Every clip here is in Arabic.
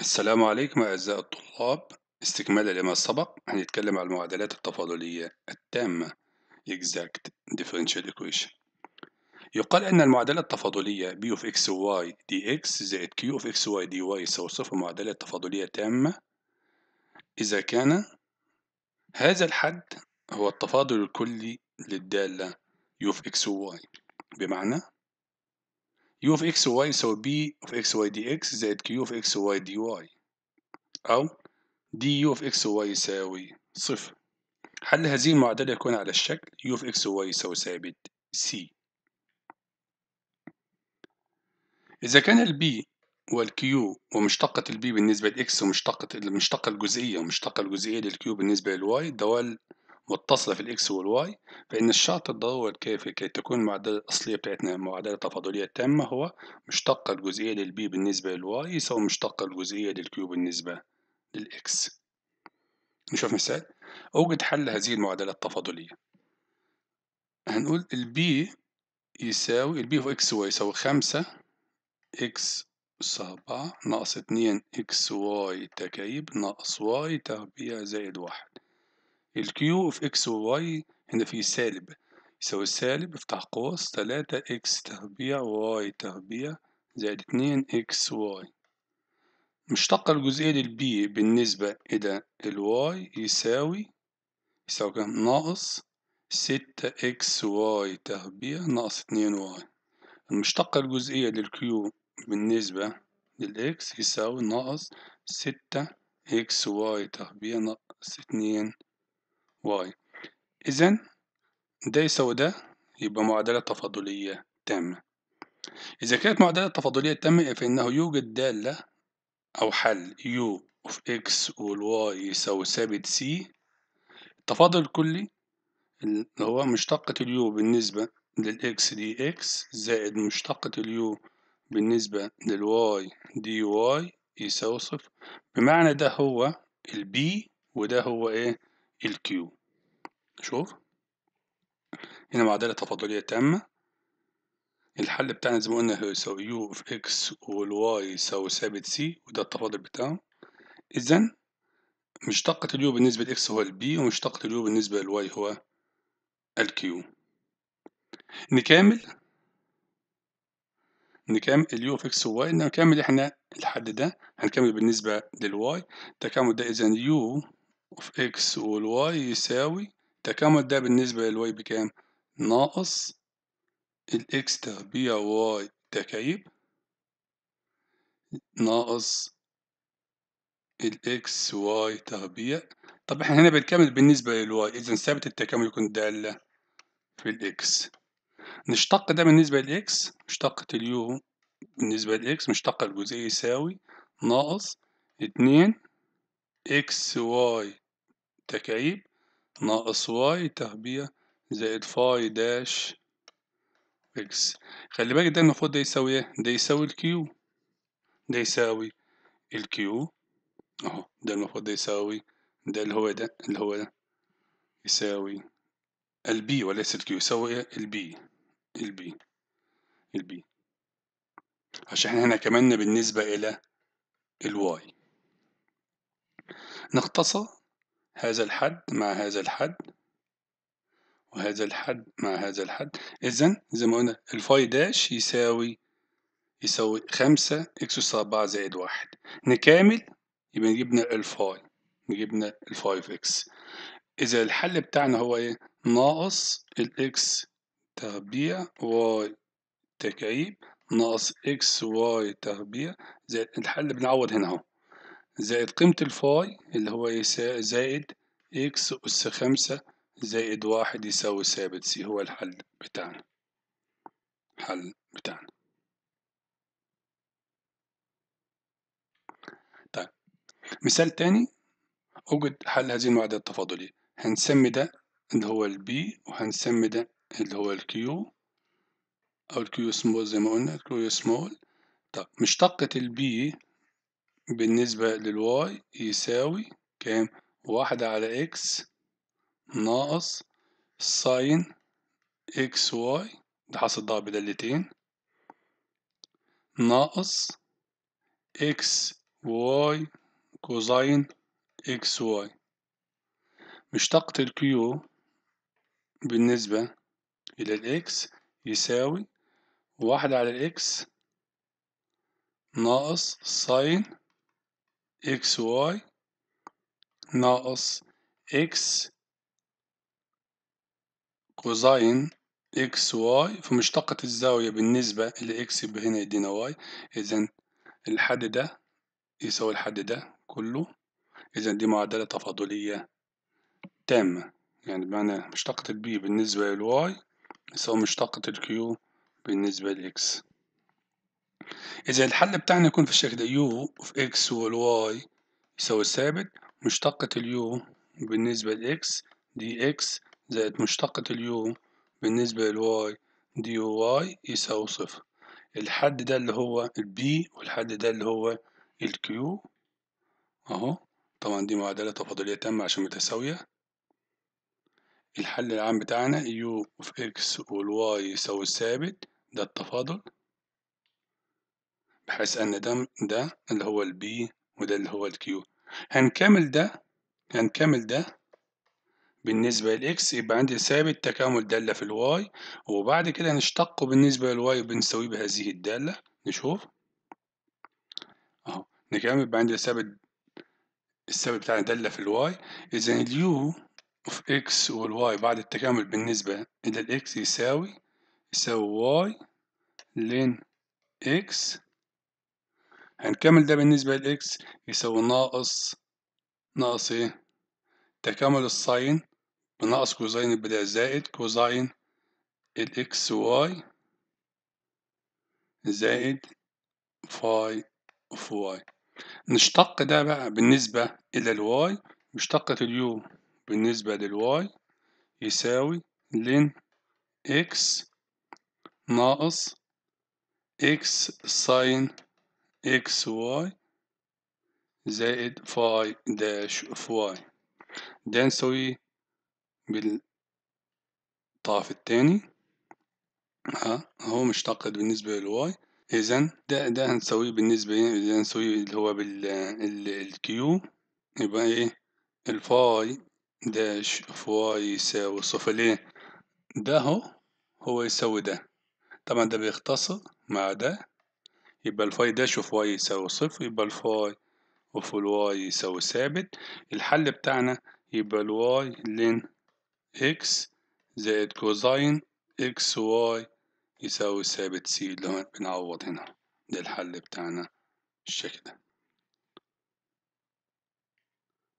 السلام عليكم أعزائي الطلاب استكمالا لما سبق هنتكلم عن المعادلات التفاضلية التامة exact differential equation يقال أن المعادلة التفاضلية b of x y dx زائد q of x y dy يساوي صفر معادلة تفاضلية تامة إذا كان هذا الحد هو التفاضل الكلي للدالة u of x y بمعنى يو في اكس واي يساوي بي في اكس واي دي اكس زائد كيو في اكس واي دي واي أو دي يو في اكس واي يساوي صفر حل هذه المعادلة يكون على الشكل يو في اكس واي يساوي ثابت سي إذا كان البي والكيو ومشتقة البي بالنسبة لإكس ومشتقة المشتقة الجزئية ومشتقة الجزئية للكيو بالنسبة للواي دوال متصلة في الإكس والواي فإن الشرط الضروري الكافي كي تكون المعادلة الأصلية بتاعتنا معادلة تفاضلية تامة هو مشتقة الجزئية للبي بالنسبة للواي يساوي مشتقة الجزئية للكيو بالنسبة للإكس نشوف مثال أوجد حل هذه المعادلة التفاضلية هنقول البي يساوي البي هو إكس واي يساوي خمسة إكس سبعة ناقص اتنين إكس واي تكعيب ناقص واي تربيع زائد واحد الكيو في اكس وواي هنا في سالب يساوي السالب افتح قوس تلاتة اكس تربيع واي تربيع زائد اتنين اكس واي مشتقة الجزئية للبي بالنسبة إلى الواي يساوي يساوي كام ناقص ستة اكس واي تربيع ناقص اتنين واي المشتقة الجزئية للكيو بالنسبة للإكس يساوي ناقص ستة اكس واي تربيع ناقص اتنين واي إذا ده يساوي ده يبقى معادلة تفاضلية تامة إذا كانت معادلة تفاضلية تامة فإنه يوجد دالة أو حل يو اوف اكس والواي يساوي ثابت سي التفاضل الكلي اللي هو مشتقة اليو بالنسبة للإكس دي إكس زائد مشتقة اليو بالنسبة للواي دي واي يساوي صفر بمعنى ده هو البي وده هو إيه الكيو شوف هنا معادلة تفاضلية تامة الحل بتاعنا زي ما قلنا هيساوي يساوي يو في اكس والواي يساوي ثابت سي وده التفاضل بتاعه إذا مشتقة اليو بالنسبة لإكس هو البي ومشتقة اليو بالنسبة للواي هو الكيو نكمل نكمل اليو في اكس وواي نكمل احنا الحد ده هنكمل بالنسبة للواي التكامل ده إذا يو في اكس والواي يساوي التكامل ده بالنسبة للواي بكام؟ ناقص الاكس تربيع واي تكعيب ناقص الاكس واي تربيع طب احنا هنا بنكمل بالنسبة للواي اذا ثابت التكامل يكون دالة في الاكس نشتق ده بالنسبة للاكس مشتقة اليو بالنسبة للاكس مشتقة الجزئية يساوي ناقص اتنين اكس واي تكعيب ناقص واي تربيع زائد فاي داش اكس خلي بالك ده المفروض ده يساوي ايه ده يساوي الكيو ده يساوي الكيو اهو ده المفروض ده يساوي ده اللي هو ده اللي هو ده يساوي البي وليس الكيو يساوي ايه البي البي البي عشان احنا كمان بالنسبة إلى الواي نختصر هذا الحد مع هذا الحد وهذا الحد مع هذا الحد إذا زي ما قلنا الفاي داش يساوي يساوي خمسة إكس أس أربعة زائد واحد نكامل يبقى جبنا الفاي جبنا الفايف إكس إذا الحل بتاعنا هو إيه؟ ناقص الإكس تربيع واي تكعيب ناقص إكس واي تربيع زائد الحل بنعوض هنا أهو زائد قيمة الفاي اللي هو زائد إكس أس خمسة زائد واحد يساوي ثابت سي هو الحل بتاعنا الحل بتاعنا طيب مثال تاني أوجد حل هذه المعادلة التفاضلية هنسمي ده اللي هو البي وهنسمي ده اللي هو الكيو أو الكيو سمول زي ما قلنا الكيو سمول طب مشتقة البي بالنسبة للواي يساوي كام واحدة على اكس ناقص ساين اكس واي ده هصدها بدلتين ناقص اكس واي كوزاين اكس واي مشتقة الكيو بالنسبة إلى الإكس يساوي واحد على الإكس ناقص ساين اكس واي ناقص اكس كوزاين اكس واي في مشتقة الزاوية بالنسبة لإكس يبقى هنا يدينا واي إذا الحد ده يساوي الحد ده كله إذا دي معادلة تفاضلية تامة يعني بمعنى مشتقة البي بالنسبة للواي يساوي مشتقة الكيو بالنسبة لإكس إذا الحل بتاعنا يكون في الشكل ده يو في إكس والواي يساوي ثابت مشتقة اليو بالنسبة لإكس دي إكس زائد مشتقة اليو بالنسبة للواي دي واي يساوي صفر الحد ده اللي هو البي والحد ده اللي هو الكيو اهو طبعا دي معادلة تفاضلية تامة عشان متساوية الحل العام بتاعنا يو في اكس والواي يساوي ثابت ده التفاضل بحيث ان ده ده اللي هو البي وده اللي هو الكيو هنكمل ده هنكمل ده بالنسبة للإكس يبقى عندي ثابت تكامل دالة في الواي وبعد كده نشتقه بالنسبة للواي وبنساويه بهذه الدالة نشوف أهو نكمل يبقى عندي ثابت الثابت بتاعنا دالة في الواي إذا اليو أوف إكس والواي بعد التكامل بالنسبة إلى الإكس يساوي يساوي واي لين إكس هنكمل ده بالنسبة للإكس يساوي ناقص ناقص إيه؟ تكامل الساين بناقص كوزين البداية زائد كوزين الإكس واي زائد فاي اوف واي نشتق ده بقى بالنسبة إلى الواي مشتقة اليو بالنسبة للواي يساوي لين إكس ناقص إكس ساين اكس واي زائد فاي داش اوف واي ده نسويه بالطرف التاني ها اهو مشتقد بالنسبة للواي اذا ده ده هنسويه بالنسبة ده هنسويه اللي هو بالكيو يبقى ايه الفاي داش اوف واي يساوي صفر ليه ده هو هو يساوي ده طبعا ده بيختصر مع ده يبقى الفاي داش اوف واي يساوي صفر يبقى الفاي اوف الواي يساوي ثابت الحل بتاعنا يبقى الواي لين اكس زائد كوزاين اكس واي يساوي ثابت سي اللي هو بنعوض هنا ده الحل بتاعنا بالشكل ده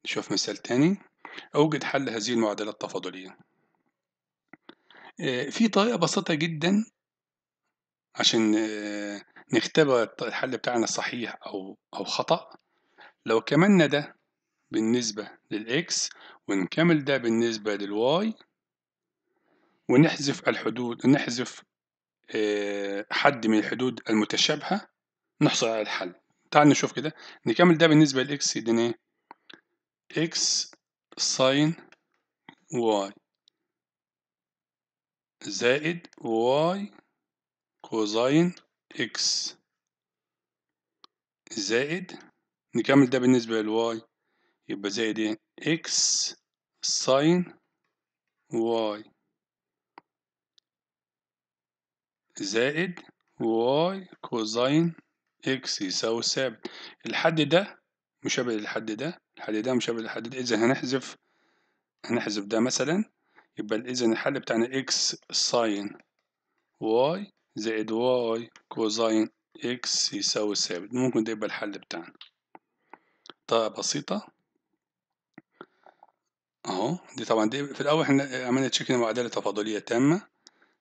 نشوف مثال تاني أوجد حل هذه المعادلة التفاضلية آه، في طريقة بسيطة جدا عشان آه، نختبر الحل بتاعنا صحيح أو أو خطأ لو كملنا ده بالنسبة للإكس ونكمل ده بالنسبة للواي ونحذف الحدود نحذف آه، حد من الحدود المتشابهة نحصل على الحل تعال نشوف كده نكمل ده بالنسبة للإكس يديني إيه إكس ساين واي زائد واي كوزاين اكس زائد نكمل ده بالنسبة للواي يبقى زائد ايه اكس ساين واي زائد واي كوزاين اكس يساوي ثابت الحد ده مشابه للحد ده الحد ده مشابه للحد ده اذا هنحذف هنحذف ده مثلا يبقى اذا الحل بتاعنا اكس ساين واي زائد واي كوزاين اكس يساوي ثابت ممكن ده يبقى الحل بتاعنا طريقة بسيطة اهو دي طبعا دي في الاول احنا عملنا تشيك معادلة تفاضلية تامة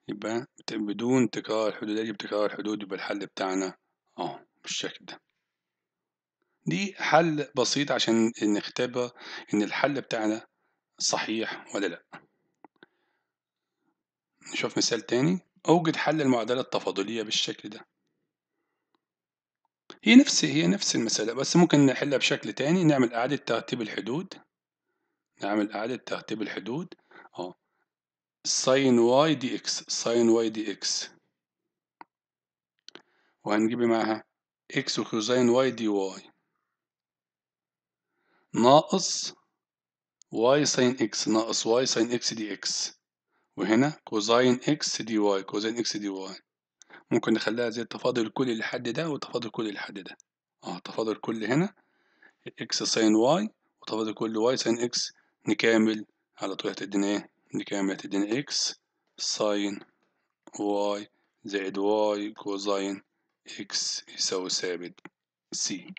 يبقى بدون تكرار الحدود دي بتكرار الحدود يبقى الحل بتاعنا اهو بالشكل ده دي حل بسيط عشان نختبر ان الحل بتاعنا صحيح ولا لا نشوف مثال تاني أوجد حل المعادلة التفاضلية بالشكل ده هي نفس هي نفس المسألة بس ممكن نحلها بشكل تاني نعمل إعادة ترتيب الحدود نعمل إعادة ترتيب الحدود أه ساين واي دي إكس ساين واي دي إكس وهنجيب إيه معاها إكس وكوزين واي دي واي ناقص واي ساين إكس ناقص واي ساين إكس دي إكس وهنا كوزين اكس دي واي كوزين اكس دي واي ممكن نخليها زي التفاضل الكلي لحد ده والتفاضل الكلي لحد ده اه التفاضل الكلي هنا اكس ساين واي وتفاضل كل واي ساين اكس نكامل على طول هتدينا ايه نكامل هتدينا اكس ساين واي زائد واي كوزين اكس يساوي ثابت سي